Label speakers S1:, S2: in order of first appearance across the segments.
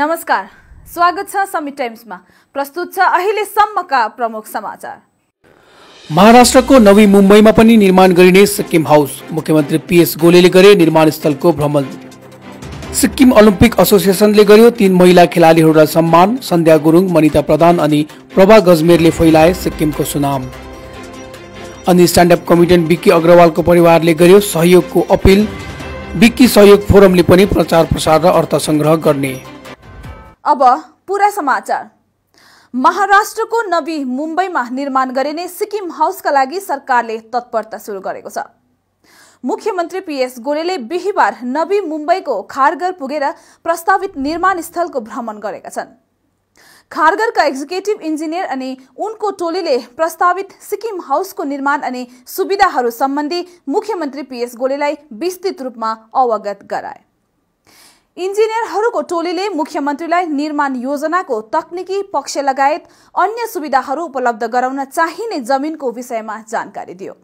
S1: नमस्कार स्वागत छ समी टाइम्समा प्रस्तुत छ अहिलेसम्मका प्रमुख समाचार महाराष्ट्रको नवी मुम्बईमा पनि निर्माण गरिने सिक्किम हाउस मुख्यमन्त्री पिएस गोलेले गरे निर्माण स्थलको भ्रमण सिक्किम ओलम्पिक एसोसिएसनले गर्यो तीन महिला खेलाडीहरूलाई सम्मान सन्ध्या गुरुङ मनिता प्रधान अनि प्रभा गजमेरले फैलाए सिक्किमको सुनाम अनि स्ट्यान्डअप कमेडियन विकी अग्रवालको परिवारले गर्यो सहयोगको अपिल विक्की सहयोग फोरमले पनि प्रचार प्रसार र अर्थ सङ्ग्रह गर्ने अब पुरा समाचार महाराष्ट्रको नवी मुम्बईमा निर्माण गरिने सिक्किम हाउसका लागि सरकारले तत्परता सुरु गरेको छ मुख्यमन्त्री पीएस गोरेले बिहिबार नवी मुम्बईको खारगर पुगेर प्रस्तावित निर्माण स्थलको भ्रमण गरेका छन् खारगरका एक्जिक्युटिभ इन्जिनियर अनि उनको टोलीले प्रस्तावित सिक्किम हाउसको निर्माण अनि सुविधाहरू सम्बन्धी मुख्यमन्त्री पीएस गोलेलाई विस्तृत रूपमा अवगत गराए इन्जिनियरहरूको टोलीले मुख्यमन्त्रीलाई निर्माण योजनाको तकनिकी पक्ष लगायत अन्य सुविधाहरू उपलब्ध गराउन चाहिने जमिनको विषयमा जानकारी दियो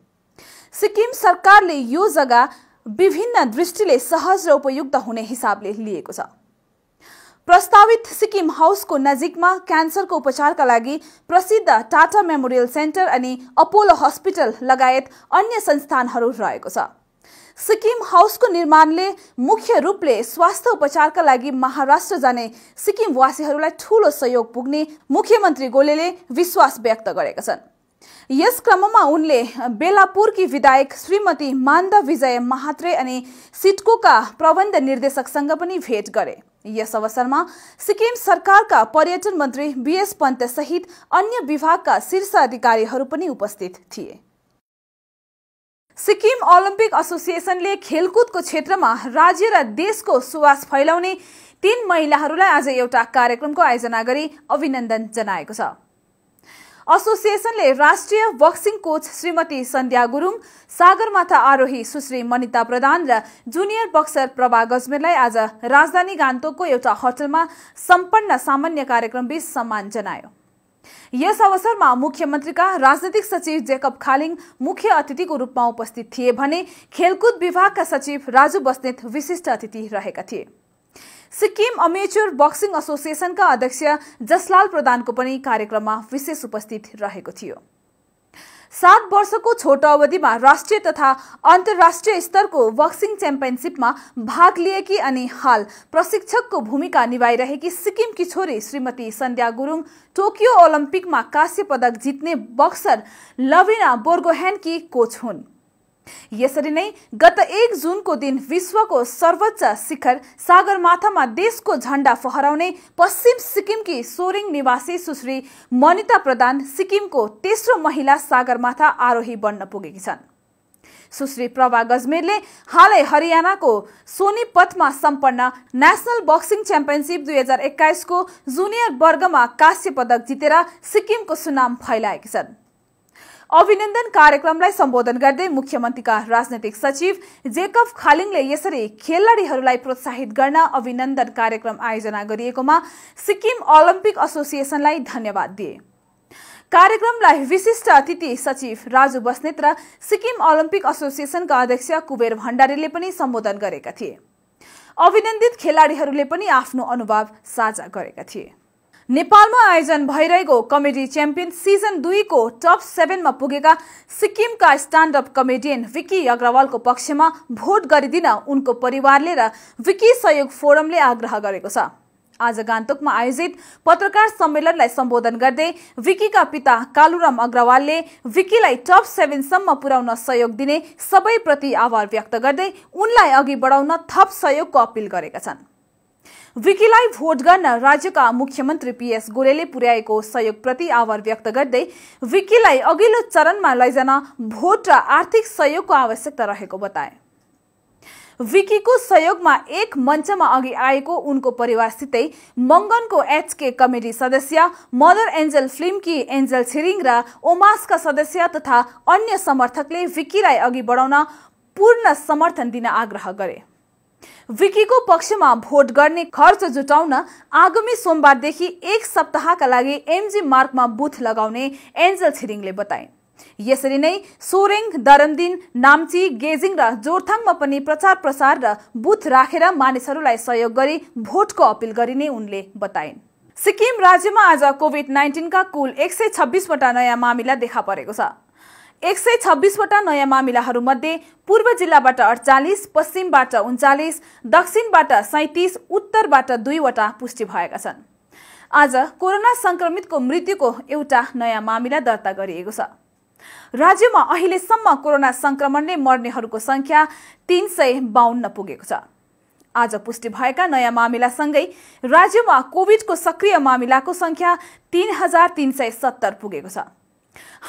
S1: सिक्किम सरकारले यो जग्गा विभिन्न दृष्टिले सहज र उपयुक्त हुने हिसाबले लिएको छ प्रस्तावित सिक्किम हाउसको नजिकमा क्यान्सरको उपचारका लागि प्रसिद्ध टाटा मेमोरियल सेन्टर अनि अपोलो हस्पिटल लगायत अन्य संस्थानहरू रहेको छ सिक्किम हाउसको निर्माणले मुख्य रूपले स्वास्थ्य उपचारका लागि महाराष्ट्र जाने सिक्किमवासीहरूलाई ठूलो सहयोग पुग्ने मुख्यमन्त्री गोलेले विश्वास व्यक्त गरेका छन् यस क्रममा उनले बेलापुरकी विधायक श्रीमती मान्दा विजय महात्रे अनि सिटकोका प्रबन्ध निर्देशकसँग पनि भेट गरे यस अवसरमा सिक्किम सरकारका पर्यटन मन्त्री बिएस सहित अन्य विभागका शीर्ष अधिकारीहरू पनि उपस्थित थिए सिक्किम ओलम्पिक एसोसिएसनले खेलकुदको क्षेत्रमा राज्य र देशको सुवास फैलाउने तीन महिलाहरूलाई आज एउटा कार्यक्रमको आयोजना गरी अभिनन्दन जनाएको छ एसोसिएसनले राष्ट्रिय बक्सिङ कोच श्रीमती सन्ध्या गुरुङ सागरमाथा आरोही सुश्री मनिता प्रधान र जुनियर बक्सर प्रभा गजमेरलाई आज राजधानी गान्तोकको एउटा होटलमा सम्पन्न सामान्य कार्यक्रमबीच सम्मान जनायो यस अवसरमा मुख्यमन्त्रीका राजनैतिक सचिव जेकब खालिङ मुख्य अतिथिको रूपमा उपस्थित थिए भने खेलकुद विभागका सचिव राजु बस्नेत विशिष्ट अतिथि रहेका थिए सिक्किम अमेच्योर बक्सिङ एसोसिएसनका अध्यक्ष जसलाल प्रधानको पनि कार्यक्रममा विशेष उपस्थित रहेको थियो सात वर्षको छोटो अवधिमा राष्ट्रिय तथा अन्तर्राष्ट्रिय स्तरको बक्सिङ च्याम्पियनसिपमा भाग लिएकी अनि हाल प्रशिक्षकको भूमिका निभाइरहेकी सिक्किमकी छोरी श्रीमती सन्ध्या गुरुङ टोकियो ओलम्पिकमा कास्य पदक जित्ने बक्सर लविना बोर्गोहेनकी कोच हुन् यसरी नै गत एक जुनको दिन विश्वको सर्वोच्च शिखर सागरमाथामा देशको झण्डा फहराउने पश्चिम सिक्किमकी सोरिङ निवासी सुश्री मनिता प्रधान सिक्किमको तेस्रो महिला सागरमाथा आरोही बन्न पुगेकी छन् सुश्री प्रभा गजमेरले हालै हरियाणाको सोनीपथमा सम्पन्न नेसनल बक्सिङ च्याम्पियनसिप दुई हजार एक्काइसको जुनियर वर्गमा काश्य पदक जितेर सिक्किमको सुनाम फैलाएकी छन् अभिनन्दन कार्यक्रमलाई सम्बोधन गर्दै मुख्यमन्त्रीका राजनैतिक सचिव जेकब खालिङले यसरी खेलाडीहरूलाई प्रोत्साहित गर्न अभिनन्दन कार्यक्रम आयोजना गरिएकोमा सिक्किम ओलम्पिक एसोसिएसनलाई धन्यवाद दिए कार्यक्रमलाई विशिष्ट अतिथि सचिव राजु बस्नेत र सिक्किम ओलम्पिक एसोसिएसनका अध्यक्ष कुबेर भण्डारीले पनि सम्बोधन गरेका थिए अभिनन्दित खेलाडीहरूले पनि आफ्नो अनुभव साझा गरेका थिए नेपालमा आयोजन भइरहेको कमेडी च्याम्पियन सिजन दुईको टप सेभेनमा पुगेका सिक्किमका स्ट्यान्डअप कमेडियन विकी अग्रवालको पक्षमा भोट गरिदिन उनको परिवारले र विकी सहयोग फोरमले आग्रह गरेको छ आज गान्तोकमा आयोजित पत्रकार सम्मेलनलाई सम्बोधन गर्दै विकीका पिता कालुराम अग्रवालले विकीलाई टप सेभेनसम्म पुर्याउन सहयोग दिने सबैप्रति आभार व्यक्त गर्दै उनलाई अघि बढाउन थप सहयोगको अपिल गरेका छन् विकीलाई भोट गर्न राज्यका मुख्यमन्त्री पीएस गोरेले पुर्याएको सहयोगप्रति आभार व्यक्त गर्दै विकीलाई अघिल्लो चरणमा लैजान भोट र आर्थिक सहयोगको आवश्यकता रहेको बताए विकीको सहयोगमा एक मञ्चमा अघि आएको उनको परिवारसितै मङ्गनको एचके कमिटी सदस्य मदर एन्जल फिल्मकी एन्जल छिरिङ र ओमासका सदस्य तथा अन्य समर्थकले विकीलाई अघि बढाउन पूर्ण समर्थन दिन आग्रह गरे विकीको पक्षमा भोट गर्ने खर्च जुटाउन आगामी सोमबारदेखि एक सप्ताहका लागि एमजी मार्कमा बुथ लगाउने एन्जल छिरिङले बताए यसरी नै सोरेङ दरमदिन नाम्ची गेजिङ र जोरथाङमा पनि प्रचार प्रसार र बुथ राखेर मानिसहरूलाई सहयोग गरी भोटको अपिल गरिने उनले बताइन् सिक्किम राज्यमा आज कोभिड नाइन्टिनका कुल एक सय छब्बिसवटा नयाँ मामिला देखा परेको छ एक सय छब्बिसवटा नयाँ मामिलाहरूमध्ये पूर्व जिल्लाबाट अडचालिस पश्चिमबाट उन्चालिस दक्षिणबाट सैतिस उत्तरबाट दुईवटा पुष्टि भएका छन् आज कोरोना संक्रमितको मृत्युको एउटा नयाँ मामिला दर्ता गरिएको छ राज्यमा अहिलेसम्म कोरोना संक्रमणले मर्नेहरूको संख्या तीन सय बाहन्न पुगेको छ आज पुष्टि भएका नयाँ मामिलासँगै राज्यमा कोविडको सक्रिय मामिलाको संख्या तीन हजार तीन सय सत्तर पुगेको छ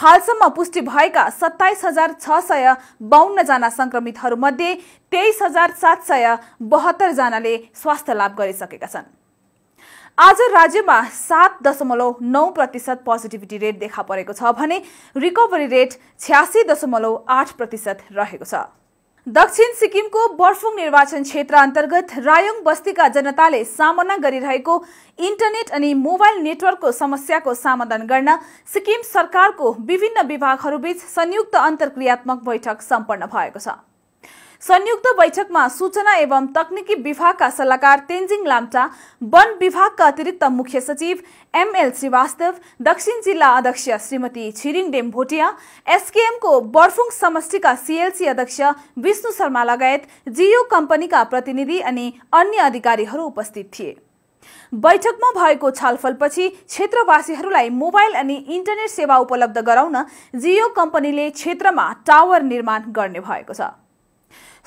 S1: हालसम्म पुष्टि भएका सत्ताइस हजार छ सय बाहन्नजना सङ्क्रमितहरूमध्ये तेइस हजार सात सय बहत्तरजनाले स्वास्थ्य लाभ गरिसकेका छन् आज राज्यमा सात दशमलव नौ प्रतिशत पोजिटिभिटी रेट देखा परेको छ भने रिकभरी रेट छ्यासी दशमलव आठ प्रतिशत रहेको छ दक्षिण सिक्किमको बर्फुङ निर्वाचन क्षेत्र अन्तर्गत रायोङ बस्तीका जनताले सामना गरिरहेको इन्टरनेट अनि मोबाइल नेटवर्कको समस्याको समाधान गर्न सिक्किम सरकारको विभिन्न विभागहरूबीच संयुक्त अन्तर्क्रियात्मक बैठक सम्पन्न भएको छ संयुक्त बैठकमा सूचना एवं तकनिकी विभागका सल्लाहकार तेन्जिङ लाम्चा वन विभागका अतिरिक्त मुख्य सचिव एमएल श्रीवास्तव दक्षिण जिल्ला अध्यक्ष श्रीमती छिरिङ डेम भोटिया एसकेएमको बर्फुङ समष्टिका सिएलसी अध्यक्ष विष्णु शर्मा लगायत जियो कम्पनीका प्रतिनिधि अनि अन्य अधिकारीहरू उपस्थित थिए बैठकमा भएको छलफलपछि क्षेत्रवासीहरूलाई मोबाइल अनि इन्टरनेट सेवा उपलब्ध गराउन जियो कम्पनीले क्षेत्रमा टावर निर्माण गर्ने भएको छ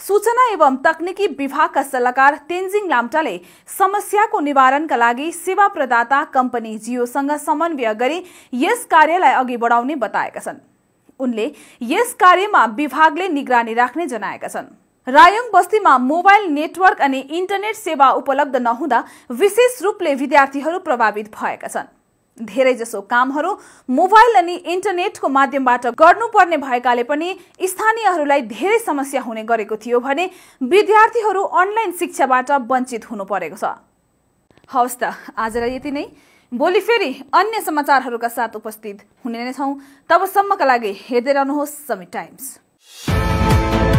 S1: सूचना एवं तकनिकी विभागका सल्लाहकार तेन्जिङ लाम्टाले समस्याको निवारणका लागि सेवा प्रदाता कम्पनी जियोसँग समन्वय गरी यस कार्यलाई अघि बढाउने बताएका छन् उनले यस कार्यमा विभागले निगरानी राख्ने जनाएका छन् रायोङ बस्तीमा मोबाइल नेटवर्क अनि इन्टरनेट सेवा उपलब्ध नहुँदा विशेष रूपले विद्यार्थीहरू प्रभावित भएका छन् धेरैजसो कामहरू मोबाइल अनि इन्टरनेटको माध्यमबाट गर्नुपर्ने भएकाले पनि स्थानीयहरूलाई धेरै समस्या हुने गरेको थियो भने विद्यार्थीहरू अनलाइन शिक्षाबाट वञ्चित हुनु परेको छ हवस् त आजलाई यति नै भोलि फेरि अन्य समाचारहरूका साथ उपस्थित हुने नै छौँ तबसम्मका लागि हेर्दै रहनुहोस् समी टाइम्स